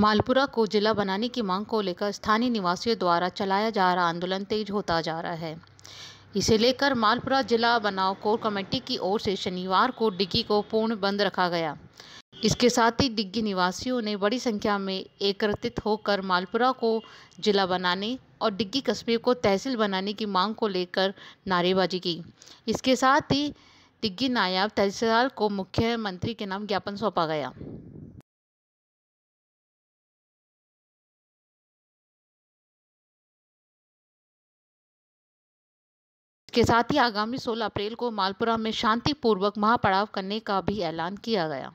मालपुरा को जिला बनाने की मांग को लेकर स्थानीय निवासियों द्वारा चलाया जा रहा आंदोलन तेज होता जा रहा है इसे लेकर मालपुरा जिला बनाओ कोर कमेटी की ओर से शनिवार को डिग्गी को पूर्ण बंद रखा गया इसके साथ ही डिग्गी निवासियों ने बड़ी संख्या में एकत्रित होकर मालपुरा को जिला बनाने और डिग्गी कस्बे को तहसील बनाने की मांग को लेकर नारेबाजी की इसके साथ ही डिग्गी नायाब तहसीलदार को मुख्यमंत्री के नाम ज्ञापन सौंपा गया के साथ ही आगामी सोलह अप्रैल को मालपुरा में शांतिपूर्वक महापड़ाव करने का भी ऐलान किया गया